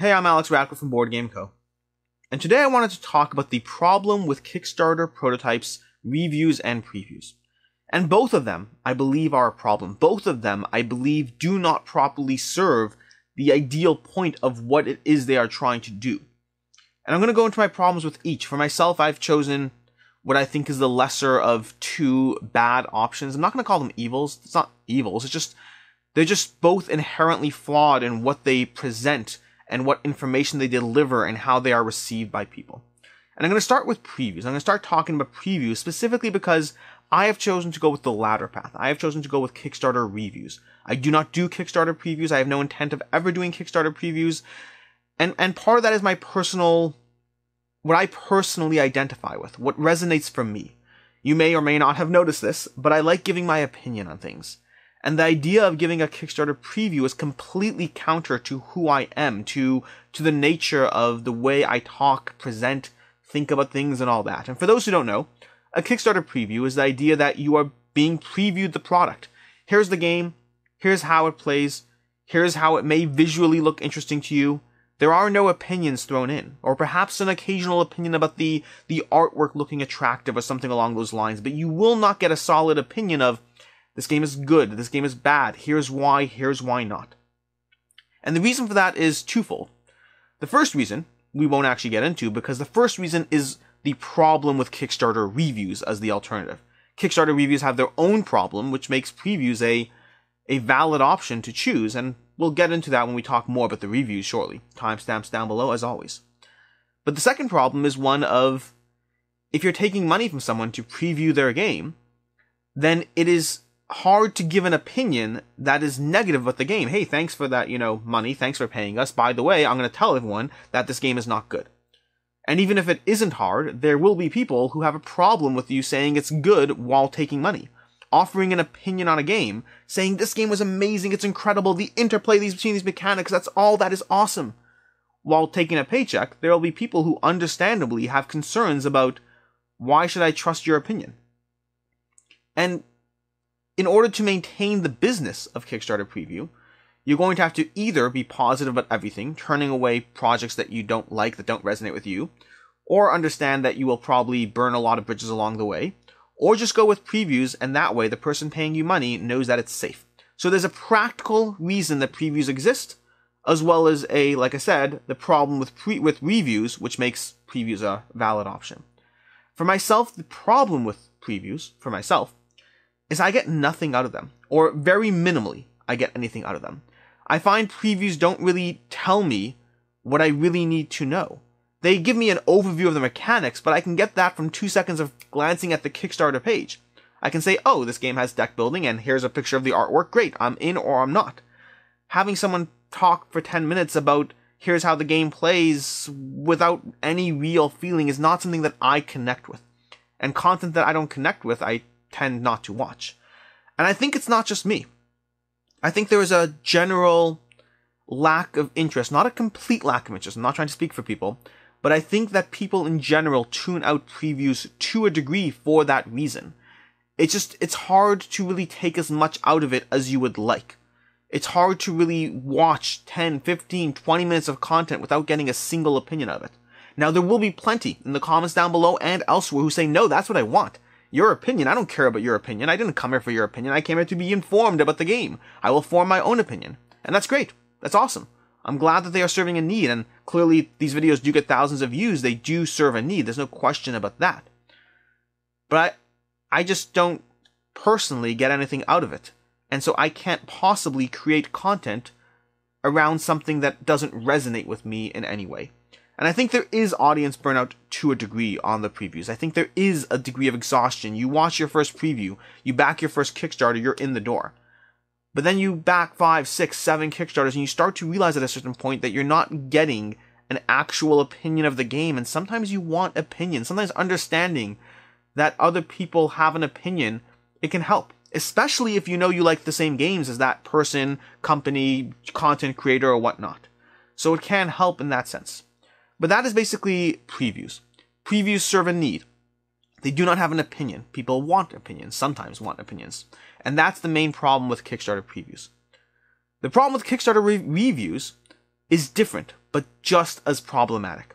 Hey, I'm Alex Radcliffe from Board Game Co. And today I wanted to talk about the problem with Kickstarter prototypes, reviews, and previews. And both of them, I believe, are a problem. Both of them, I believe, do not properly serve the ideal point of what it is they are trying to do. And I'm going to go into my problems with each. For myself, I've chosen what I think is the lesser of two bad options. I'm not going to call them evils. It's not evils. It's just, they're just both inherently flawed in what they present and what information they deliver and how they are received by people. And I'm going to start with previews. I'm going to start talking about previews specifically because I have chosen to go with the latter path. I have chosen to go with Kickstarter reviews. I do not do Kickstarter previews. I have no intent of ever doing Kickstarter previews. And and part of that is my personal what I personally identify with, what resonates for me. You may or may not have noticed this, but I like giving my opinion on things. And the idea of giving a Kickstarter preview is completely counter to who I am, to to the nature of the way I talk, present, think about things and all that. And for those who don't know, a Kickstarter preview is the idea that you are being previewed the product. Here's the game, here's how it plays, here's how it may visually look interesting to you. There are no opinions thrown in, or perhaps an occasional opinion about the, the artwork looking attractive or something along those lines, but you will not get a solid opinion of this game is good. This game is bad. Here's why. Here's why not. And the reason for that is twofold. The first reason we won't actually get into because the first reason is the problem with Kickstarter reviews as the alternative. Kickstarter reviews have their own problem, which makes previews a a valid option to choose, and we'll get into that when we talk more about the reviews shortly. Timestamps down below, as always. But the second problem is one of if you're taking money from someone to preview their game, then it is hard to give an opinion that is negative with the game. Hey, thanks for that, you know, money. Thanks for paying us. By the way, I'm going to tell everyone that this game is not good. And even if it isn't hard, there will be people who have a problem with you saying it's good while taking money. Offering an opinion on a game, saying this game was amazing, it's incredible, the interplay between these mechanics, that's all that is awesome. While taking a paycheck, there will be people who understandably have concerns about why should I trust your opinion? And in order to maintain the business of Kickstarter Preview, you're going to have to either be positive about everything, turning away projects that you don't like, that don't resonate with you, or understand that you will probably burn a lot of bridges along the way, or just go with previews, and that way the person paying you money knows that it's safe. So there's a practical reason that previews exist, as well as a, like I said, the problem with pre- with reviews, which makes previews a valid option. For myself, the problem with previews, for myself, is I get nothing out of them, or very minimally, I get anything out of them. I find previews don't really tell me what I really need to know. They give me an overview of the mechanics, but I can get that from two seconds of glancing at the Kickstarter page. I can say, oh, this game has deck building, and here's a picture of the artwork. Great, I'm in or I'm not. Having someone talk for 10 minutes about here's how the game plays without any real feeling is not something that I connect with. And content that I don't connect with, I tend not to watch. And I think it's not just me. I think there is a general lack of interest, not a complete lack of interest. I'm not trying to speak for people, but I think that people in general tune out previews to a degree for that reason. It's just, it's hard to really take as much out of it as you would like. It's hard to really watch 10, 15, 20 minutes of content without getting a single opinion of it. Now, there will be plenty in the comments down below and elsewhere who say, no, that's what I want. Your opinion, I don't care about your opinion. I didn't come here for your opinion. I came here to be informed about the game. I will form my own opinion. And that's great. That's awesome. I'm glad that they are serving a need, and clearly these videos do get thousands of views. They do serve a need. There's no question about that. But I, I just don't personally get anything out of it. And so I can't possibly create content around something that doesn't resonate with me in any way. And I think there is audience burnout to a degree on the previews. I think there is a degree of exhaustion. You watch your first preview, you back your first Kickstarter, you're in the door. But then you back five, six, seven Kickstarters, and you start to realize at a certain point that you're not getting an actual opinion of the game. And sometimes you want opinion. Sometimes understanding that other people have an opinion, it can help. Especially if you know you like the same games as that person, company, content creator, or whatnot. So it can help in that sense. But that is basically previews. Previews serve a need. They do not have an opinion. People want opinions, sometimes want opinions. And that's the main problem with Kickstarter previews. The problem with Kickstarter re- reviews is different, but just as problematic.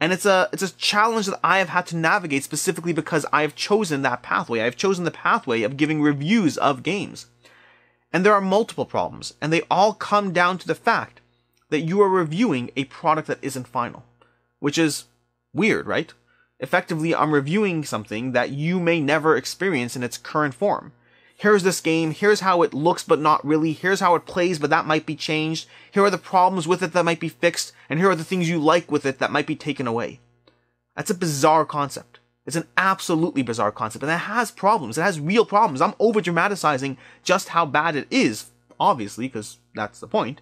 And it's a it's a challenge that I have had to navigate specifically because I have chosen that pathway. I've chosen the pathway of giving reviews of games. And there are multiple problems, and they all come down to the fact that you are reviewing a product that isn't final which is weird, right? Effectively, I'm reviewing something that you may never experience in its current form. Here's this game, here's how it looks but not really, here's how it plays but that might be changed, here are the problems with it that might be fixed, and here are the things you like with it that might be taken away. That's a bizarre concept. It's an absolutely bizarre concept, and it has problems. It has real problems. I'm over dramatizing just how bad it is, obviously, because that's the point.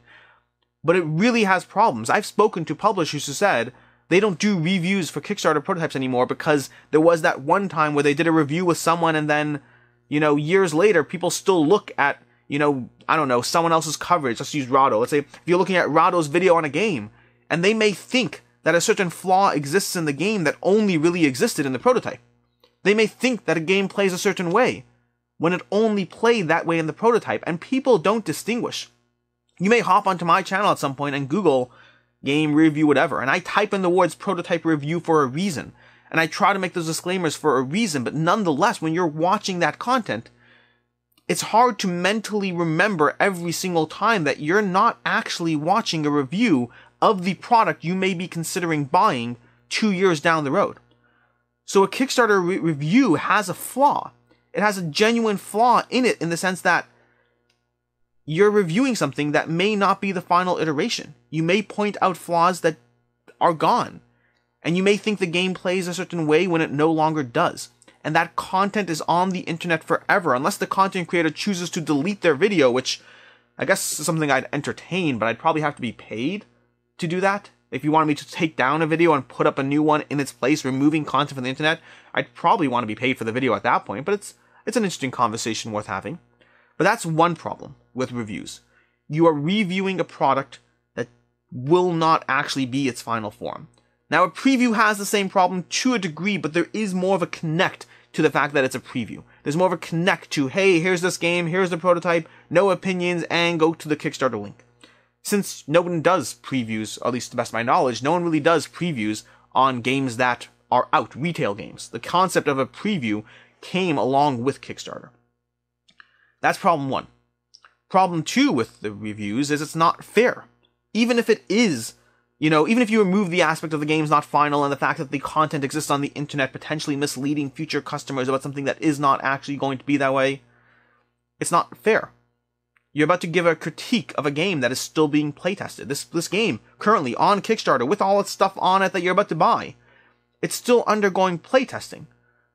But it really has problems. I've spoken to publishers who said, they don't do reviews for Kickstarter prototypes anymore because there was that one time where they did a review with someone and then, you know, years later, people still look at, you know, I don't know, someone else's coverage. Let's use Rado. Let's say if you're looking at Rado's video on a game and they may think that a certain flaw exists in the game that only really existed in the prototype. They may think that a game plays a certain way when it only played that way in the prototype and people don't distinguish. You may hop onto my channel at some point and Google game review, whatever. And I type in the words prototype review for a reason. And I try to make those disclaimers for a reason. But nonetheless, when you're watching that content, it's hard to mentally remember every single time that you're not actually watching a review of the product you may be considering buying two years down the road. So a Kickstarter re- review has a flaw. It has a genuine flaw in it in the sense that you're reviewing something that may not be the final iteration. You may point out flaws that are gone, and you may think the game plays a certain way when it no longer does. And that content is on the internet forever, unless the content creator chooses to delete their video, which I guess is something I'd entertain, but I'd probably have to be paid to do that. If you wanted me to take down a video and put up a new one in its place, removing content from the internet, I'd probably want to be paid for the video at that point, but it's it's an interesting conversation worth having. But that's one problem with reviews. You are reviewing a product that will not actually be its final form. Now, a preview has the same problem to a degree, but there is more of a connect to the fact that it's a preview. There's more of a connect to, hey, here's this game, here's the prototype, no opinions, and go to the Kickstarter link. Since no one does previews, at least to the best of my knowledge, no one really does previews on games that are out, retail games. The concept of a preview came along with Kickstarter. That's problem one problem two with the reviews is it's not fair. Even if it is, you know, even if you remove the aspect of the game's not final and the fact that the content exists on the internet potentially misleading future customers about something that is not actually going to be that way, it's not fair. You're about to give a critique of a game that is still being playtested. This this game currently on Kickstarter with all its stuff on it that you're about to buy, it's still undergoing playtesting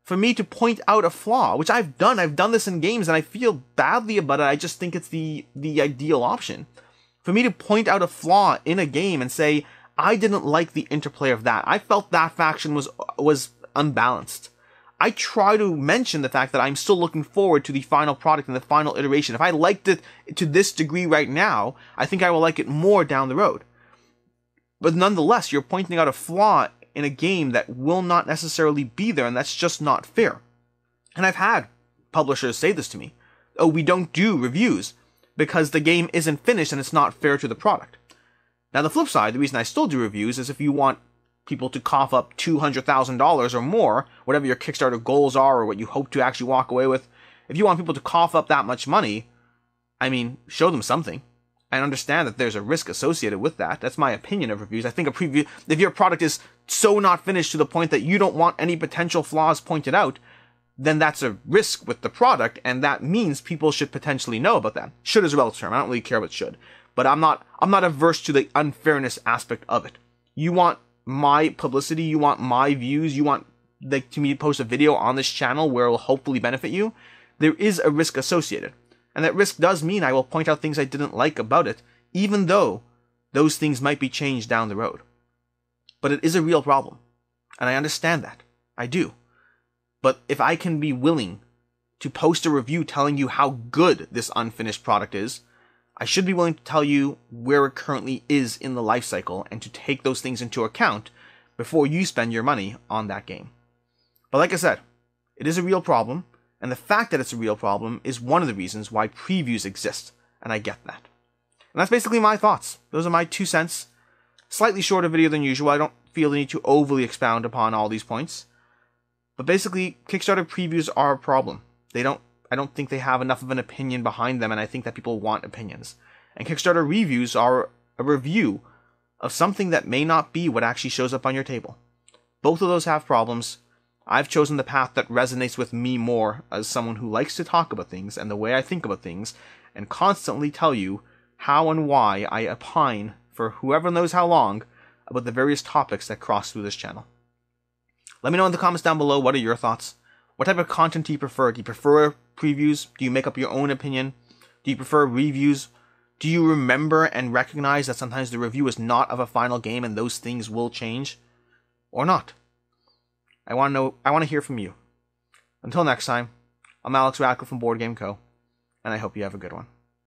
for me to point out a flaw, which I've done. I've done this in games and I feel badly about it. I just think it's the the ideal option. For me to point out a flaw in a game and say, I didn't like the interplay of that. I felt that faction was was unbalanced. I try to mention the fact that I'm still looking forward to the final product and the final iteration. If I liked it to this degree right now, I think I will like it more down the road. But nonetheless, you're pointing out a flaw in a game that will not necessarily be there, and that's just not fair. And I've had publishers say this to me Oh, we don't do reviews because the game isn't finished and it's not fair to the product. Now, the flip side, the reason I still do reviews is if you want people to cough up $200,000 or more, whatever your Kickstarter goals are or what you hope to actually walk away with, if you want people to cough up that much money, I mean, show them something. I understand that there's a risk associated with that. That's my opinion of reviews. I think a preview, if your product is so not finished to the point that you don't want any potential flaws pointed out, then that's a risk with the product, and that means people should potentially know about that. Should is a relative term. I don't really care what should, but I'm not I'm not averse to the unfairness aspect of it. You want my publicity, you want my views, you want like to me to post a video on this channel where it will hopefully benefit you. There is a risk associated and that risk does mean I will point out things I didn't like about it, even though those things might be changed down the road. But it is a real problem, and I understand that. I do. But if I can be willing to post a review telling you how good this unfinished product is, I should be willing to tell you where it currently is in the life cycle and to take those things into account before you spend your money on that game. But like I said, it is a real problem, and the fact that it's a real problem is one of the reasons why previews exist, and I get that. And that's basically my thoughts. Those are my two cents. Slightly shorter video than usual. I don't feel the need to overly expound upon all these points. But basically, Kickstarter previews are a problem. They don't I don't think they have enough of an opinion behind them, and I think that people want opinions. And Kickstarter reviews are a review of something that may not be what actually shows up on your table. Both of those have problems. I've chosen the path that resonates with me more as someone who likes to talk about things and the way I think about things, and constantly tell you how and why I opine for whoever knows how long about the various topics that cross through this channel. Let me know in the comments down below what are your thoughts. What type of content do you prefer? Do you prefer previews? Do you make up your own opinion? Do you prefer reviews? Do you remember and recognize that sometimes the review is not of a final game and those things will change? Or not? I want to know. I want to hear from you. Until next time, I'm Alex Rackle from Board Game Co. And I hope you have a good one.